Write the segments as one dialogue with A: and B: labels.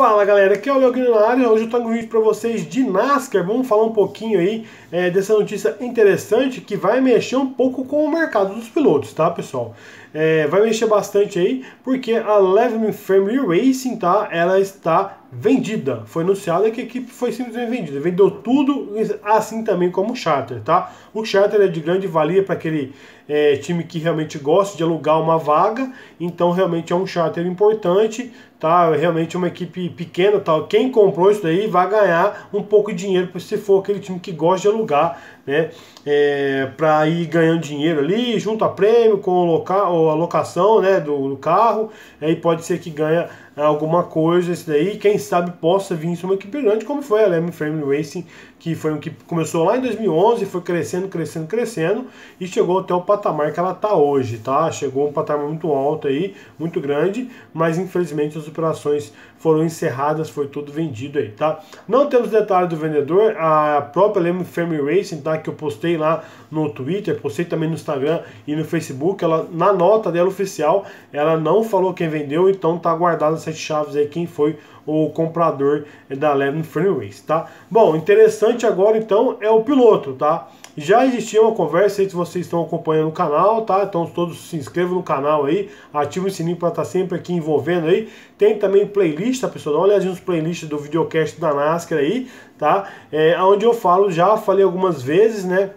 A: Fala galera, aqui é o Léo área hoje eu estou com um vídeo para vocês de NASCAR, vamos falar um pouquinho aí é, dessa notícia interessante que vai mexer um pouco com o mercado dos pilotos, tá pessoal? É, vai mexer bastante aí, porque a Levin Family Racing, tá, ela está vendida. Foi anunciada que a equipe foi simplesmente vendida. Vendeu tudo, assim também como o Charter, tá? O Charter é de grande valia para aquele é, time que realmente gosta de alugar uma vaga, então realmente é um Charter importante, tá? É realmente é uma equipe pequena, tal. Tá? Quem comprou isso daí vai ganhar um pouco de dinheiro se for aquele time que gosta de alugar, né? É, para ir ganhando dinheiro ali, junto a prêmio, com o loca a locação né, do, do carro, aí pode ser que ganha é alguma coisa esse daí, quem sabe possa vir isso uma equipe como foi a Lemon Family Racing, que foi um que começou lá em 2011, foi crescendo, crescendo, crescendo e chegou até o patamar que ela está hoje, tá? Chegou um patamar muito alto aí, muito grande, mas infelizmente as operações foram encerradas, foi tudo vendido aí, tá? Não temos detalhes do vendedor, a própria Lemon Family Racing, tá? Que eu postei lá no Twitter, postei também no Instagram e no Facebook, ela na nota dela oficial, ela não falou quem vendeu, então tá guardado nas sete chaves aí quem foi o comprador da Eleven Freeways, tá? Bom, interessante agora então é o piloto, tá? Já existia uma conversa aí se vocês estão acompanhando o canal, tá? Então todos se inscrevam no canal aí, ativem o sininho para estar tá sempre aqui envolvendo aí. Tem também playlist, tá pessoal? Dá uma olhadinha nos playlists do videocast da NASCAR aí, tá? É, onde eu falo, já falei algumas vezes, né?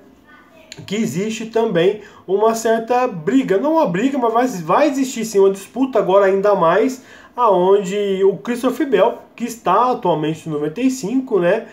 A: que existe também uma certa briga, não uma briga, mas vai, vai existir sim uma disputa agora ainda mais aonde o Christopher Bell, que está atualmente no 95, né,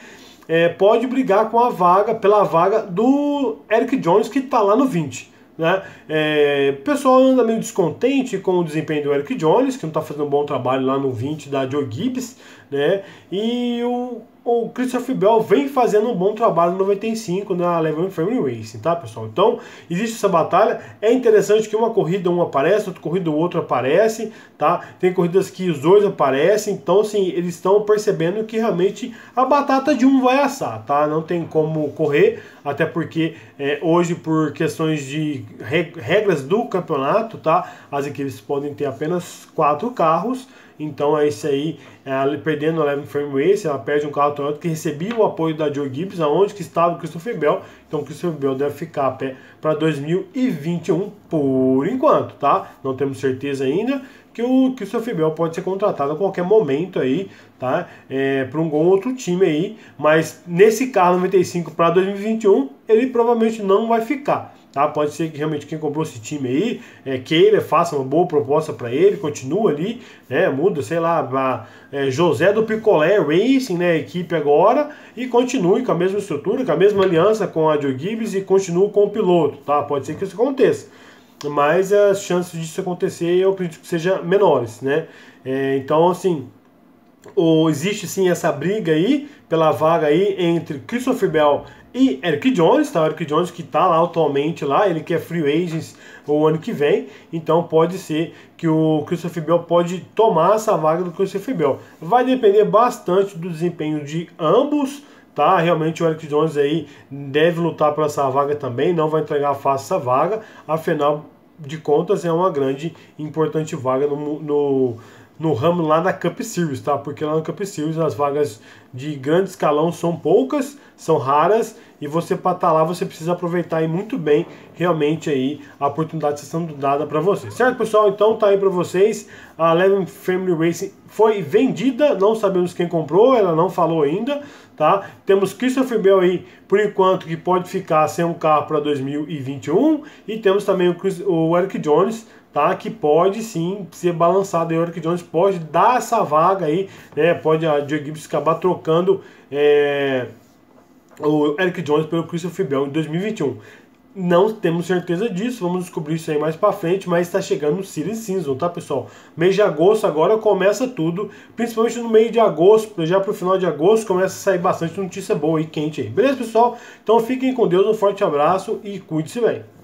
A: é, pode brigar com a vaga, pela vaga do Eric Jones, que está lá no 20. Né? É, o pessoal anda meio descontente com o desempenho do Eric Jones, que não está fazendo um bom trabalho lá no 20 da Joe Gibbs, né? E o o Christopher Bell vem fazendo um bom trabalho no 95 na Level Family Racing, tá pessoal? Então, existe essa batalha, é interessante que uma corrida um aparece, outra corrida o outro aparece, tá? Tem corridas que os dois aparecem, então sim, eles estão percebendo que realmente a batata de um vai assar, tá? Não tem como correr, até porque é, hoje por questões de regras do campeonato, tá? As equipes podem ter apenas quatro carros, então é isso aí, é, ela, perdendo a Eleven Frame Race, ela perde um carro Toyota que recebia o apoio da Joe Gibbs, aonde que estava o Christopher Bell. Então o Christopher Bell deve ficar a pé para 2021 por enquanto, tá? Não temos certeza ainda que o Christopher Bell pode ser contratado a qualquer momento aí, tá? É, para um outro time aí, mas nesse carro 95 para 2021 ele provavelmente não vai ficar. Tá? Pode ser que realmente quem comprou esse time aí é, queira, faça uma boa proposta para ele, continua ali, né? Muda, sei lá, pra, é, José do Picolé Racing, né? Equipe agora, e continue com a mesma estrutura, com a mesma aliança com a Joe Gibbs e continue com o piloto, tá? Pode ser que isso aconteça. Mas as chances disso acontecer eu acredito que sejam menores, né? É, então, assim, ou existe sim essa briga aí pela vaga aí entre Christopher Bell e Eric Jones, tá? O Eric Jones que tá lá atualmente lá, ele quer é free Agents o ano que vem, então pode ser que o Christopher Bell pode tomar essa vaga do Christopher Bell. Vai depender bastante do desempenho de ambos, tá? Realmente o Eric Jones aí deve lutar por essa vaga também, não vai entregar fácil essa vaga, afinal de contas é uma grande importante vaga no, no no ramo lá na Cup Series, tá? Porque lá na Cup Series as vagas de grande escalão são poucas, são raras e você para estar tá lá você precisa aproveitar aí muito bem realmente aí a oportunidade que está sendo dada para você. Certo, pessoal? Então tá aí para vocês. A Eleven Family Racing foi vendida, não sabemos quem comprou, ela não falou ainda, tá? Temos Christopher Bell aí por enquanto que pode ficar sem um carro para 2021 e temos também o, Chris, o Eric Jones tá? Que pode sim ser balançado. E o Eric Jones pode dar essa vaga aí, né? Pode a Joe Gibbs acabar trocando é, o Eric Jones pelo Christopher Bell em 2021. Não temos certeza disso, vamos descobrir isso aí mais pra frente, mas está chegando o Series Season, tá pessoal? Mês de agosto agora começa tudo, principalmente no meio de agosto, já pro final de agosto começa a sair bastante notícia boa e quente aí. Beleza, pessoal? Então fiquem com Deus, um forte abraço e cuide-se bem.